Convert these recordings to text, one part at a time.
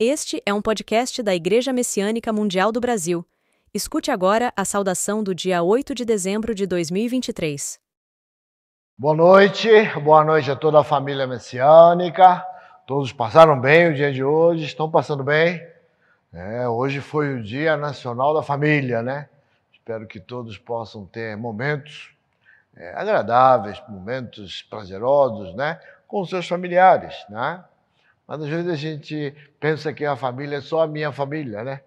Este é um podcast da Igreja Messiânica Mundial do Brasil. Escute agora a saudação do dia 8 de dezembro de 2023. Boa noite, boa noite a toda a família messiânica. Todos passaram bem o dia de hoje? Estão passando bem? É, hoje foi o Dia Nacional da Família, né? Espero que todos possam ter momentos é, agradáveis, momentos prazerosos, né? Com seus familiares, né? Mas às vezes a gente pensa que a família é só a minha família, né?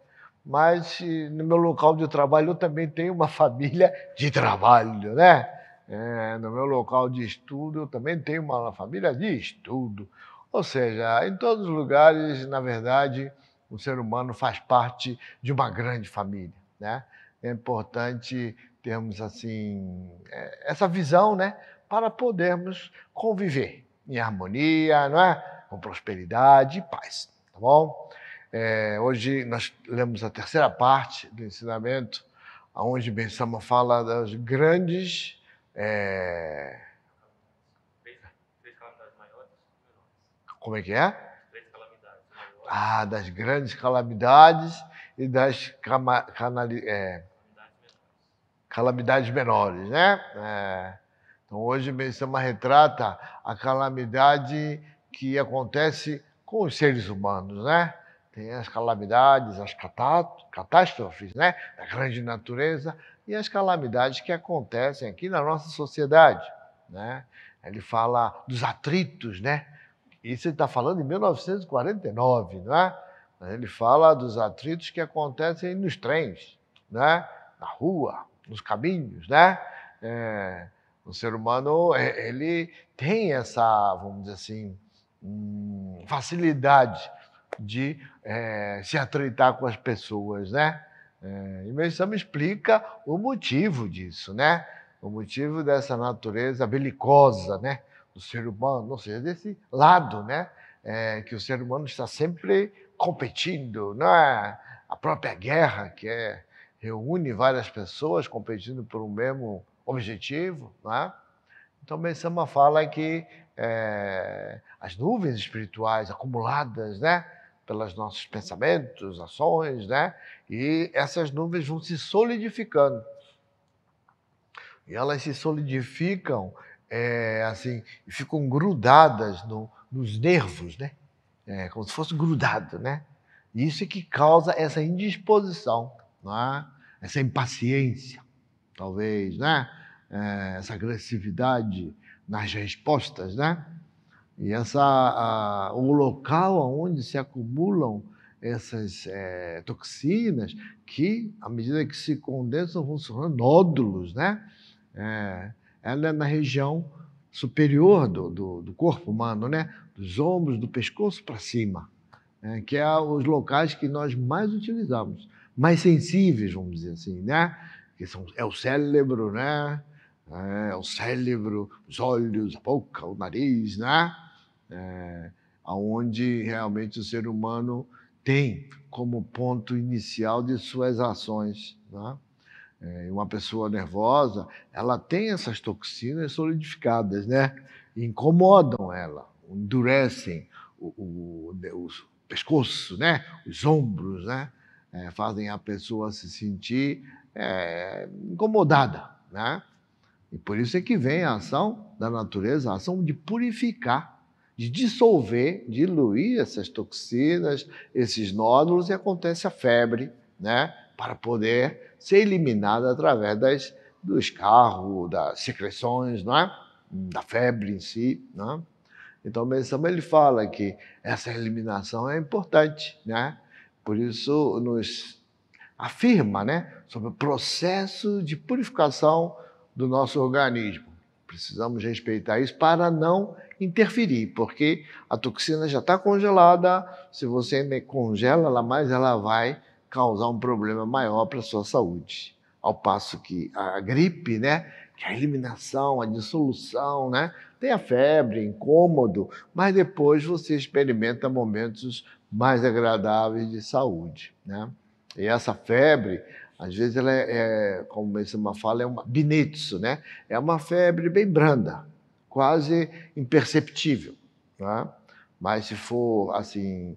Mas no meu local de trabalho eu também tenho uma família de trabalho, né? É, no meu local de estudo eu também tenho uma família de estudo. Ou seja, em todos os lugares, na verdade, o ser humano faz parte de uma grande família, né? É importante termos assim é, essa visão, né, para podermos conviver em harmonia, não é? com prosperidade e paz. Tá bom? É, hoje nós lemos a terceira parte do ensinamento, onde Ben Sama fala das grandes. É... Como é que é? Ah, das grandes calamidades e das cama, canali, é, calamidades menores, né? É. Então hoje Bensama retrata a calamidade que acontece com os seres humanos, né? Tem as calamidades, as catástrofes, né? Da grande natureza e as calamidades que acontecem aqui na nossa sociedade, né? Ele fala dos atritos, né? Isso ele está falando em 1949, não é? ele fala dos atritos que acontecem nos trens, né? Na rua, nos caminhos, né? É, o ser humano é, ele tem essa, vamos dizer assim, facilidade de é, se atritar com as pessoas, né? É, e me explica o motivo disso, né? O motivo dessa natureza belicosa, né? Do ser humano, ou seja, desse lado, né? É, que o ser humano está sempre competindo, não é? A própria guerra, que é, reúne várias pessoas competindo por um mesmo objetivo, não é? Então, Mersama fala que é, as nuvens espirituais acumuladas, né? Pelos nossos pensamentos, ações, né? E essas nuvens vão se solidificando. E elas se solidificam, é, assim, e ficam grudadas no, nos nervos, né? É, como se fosse grudado, né? E isso é que causa essa indisposição, é? essa impaciência, talvez, né? É, essa agressividade, nas respostas, né? E essa, a, o local onde se acumulam essas é, toxinas, que à medida que se condensam, vão se tornando nódulos, né? É, ela é na região superior do, do, do, corpo humano, né? Dos ombros, do pescoço para cima, né? que é os locais que nós mais utilizamos, mais sensíveis, vamos dizer assim, né? Que são, é o cérebro, né? é, o cérebro, os olhos, a boca, o nariz, né? É, onde realmente o ser humano tem como ponto inicial de suas ações. Né? É, uma pessoa nervosa, ela tem essas toxinas solidificadas, né? incomodam ela, endurecem o, o, o, o pescoço, né? os ombros, né? É, fazem a pessoa se sentir é, incomodada. Né? E por isso é que vem a ação da natureza, a ação de purificar, de dissolver, diluir essas toxinas, esses nódulos, e acontece a febre, né? Para poder ser eliminada através das, dos carros das secreções, não é? Da febre em si, não é? Então, o ele fala que essa eliminação é importante, né? Por isso, nos afirma né, sobre o processo de purificação do nosso organismo. Precisamos respeitar isso para não interferir, porque a toxina já está congelada. Se você congela ela mais, ela vai causar um problema maior para a sua saúde. Ao passo que a gripe, né? Que é a eliminação, a dissolução, né? Tem a febre, incômodo, mas depois você experimenta momentos mais agradáveis de saúde, né? E essa febre às vezes ela é, é como esse uma fala, é uma binitsu, né? É uma febre bem branda, quase imperceptível, né? Mas se for assim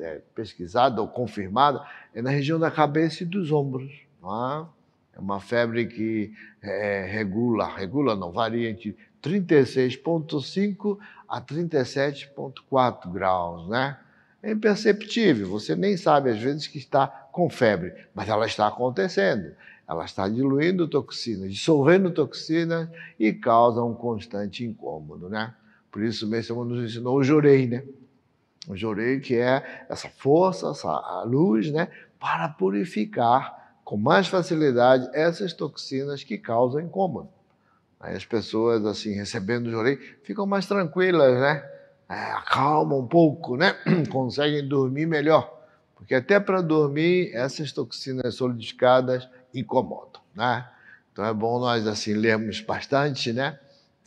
é, pesquisada ou confirmada, é na região da cabeça e dos ombros, né? É uma febre que é, regula, regula não, varia entre 36,5 a 37,4 graus, né? é imperceptível, você nem sabe às vezes que está com febre, mas ela está acontecendo. Ela está diluindo toxinas, dissolvendo toxinas e causa um constante incômodo, né? Por isso mesmo nos ensinou o jorei, né? O jorei que é essa força, essa luz, né? Para purificar com mais facilidade essas toxinas que causam incômodo. Aí as pessoas, assim, recebendo o jorei, ficam mais tranquilas, né? acalma um pouco, né? Conseguem dormir melhor. Porque até para dormir, essas toxinas solidificadas incomodam, né? Então é bom nós, assim, lermos bastante, né?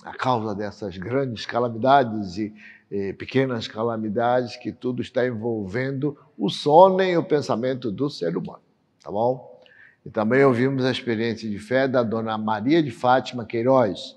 A causa dessas grandes calamidades e, e pequenas calamidades que tudo está envolvendo o sono e o pensamento do ser humano, tá bom? E também ouvimos a experiência de fé da dona Maria de Fátima Queiroz.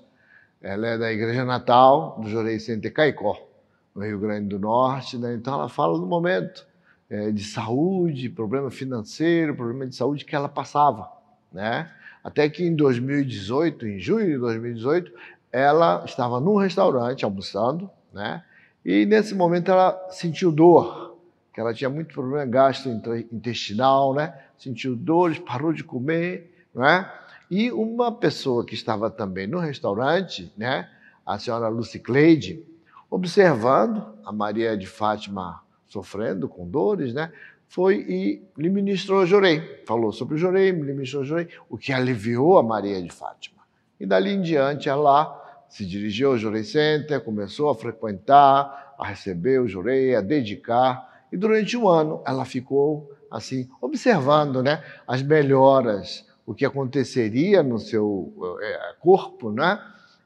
Ela é da Igreja Natal do Jurei Sente Caicó no Rio Grande do Norte. Né? Então, ela fala do momento é, de saúde, problema financeiro, problema de saúde que ela passava. Né? Até que em 2018, em junho de 2018, ela estava num restaurante almoçando, né? e nesse momento ela sentiu dor, que ela tinha muito problema gastrointestinal, né? sentiu dores, parou de comer, né? e uma pessoa que estava também no restaurante, né? a senhora Lucy Cleide, observando a Maria de Fátima sofrendo com dores, né? Foi e lhe ministrou Jorei, falou sobre o Jorei, lhe ministrou Jorei, o que aliviou a Maria de Fátima. E dali em diante ela se dirigiu ao Jorei Center, começou a frequentar, a receber o Jorei, a dedicar, e durante um ano ela ficou assim, observando, né, as melhoras, o que aconteceria no seu eh, corpo, né?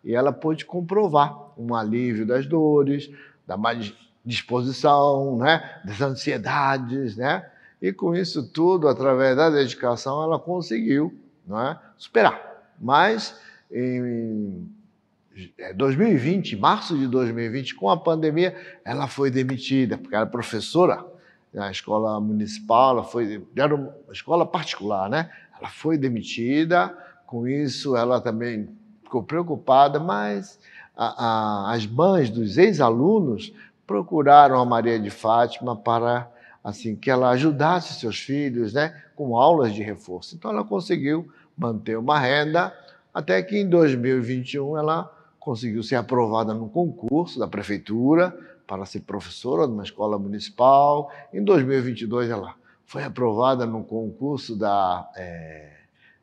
e ela pôde comprovar um alívio das dores, da mais disposição, né? das ansiedades, né? E com isso tudo, através da dedicação, ela conseguiu não é? superar. Mas em 2020, é, março de 2020, com a pandemia, ela foi demitida, porque era professora na escola municipal, ela foi, era uma escola particular, né? Ela foi demitida, com isso ela também ficou preocupada, mas a, a, as mães dos ex-alunos procuraram a Maria de Fátima para assim que ela ajudasse seus filhos, né, com aulas de reforço. Então ela conseguiu manter uma renda até que em 2021 ela conseguiu ser aprovada no concurso da prefeitura para ser professora de uma escola municipal. Em 2022 ela foi aprovada no concurso da é,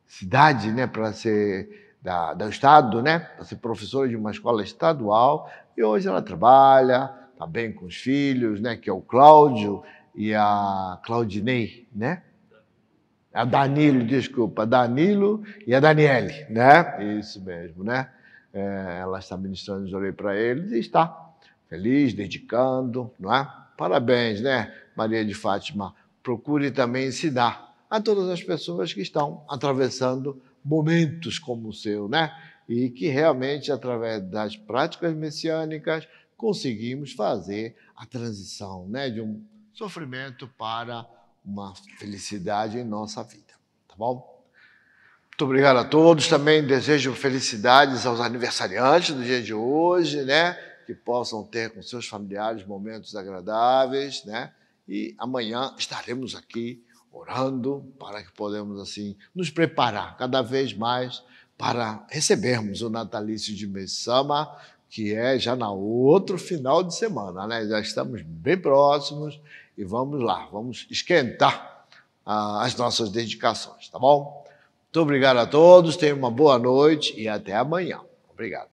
cidade, né, para ser da, do Estado, né? Para ser professora de uma escola estadual e hoje ela trabalha, está bem com os filhos, né? Que é o Cláudio e a Claudinei, né? A Danilo, desculpa, Danilo e a Daniele, né? Isso mesmo, né? É, ela está ministrando os olhos para eles e está feliz, dedicando, não é? Parabéns, né, Maria de Fátima? Procure também ensinar a todas as pessoas que estão atravessando momentos como o seu, né? E que realmente, através das práticas messiânicas, conseguimos fazer a transição né? de um sofrimento para uma felicidade em nossa vida, tá bom? Muito obrigado a todos. Também desejo felicidades aos aniversariantes do dia de hoje, né? Que possam ter com seus familiares momentos agradáveis, né? E amanhã estaremos aqui orando para que podemos assim nos preparar cada vez mais para recebermos o natalício de Messama, que é já no outro final de semana, né? Já estamos bem próximos e vamos lá, vamos esquentar ah, as nossas dedicações, tá bom? Muito obrigado a todos, tenham uma boa noite e até amanhã. Obrigado.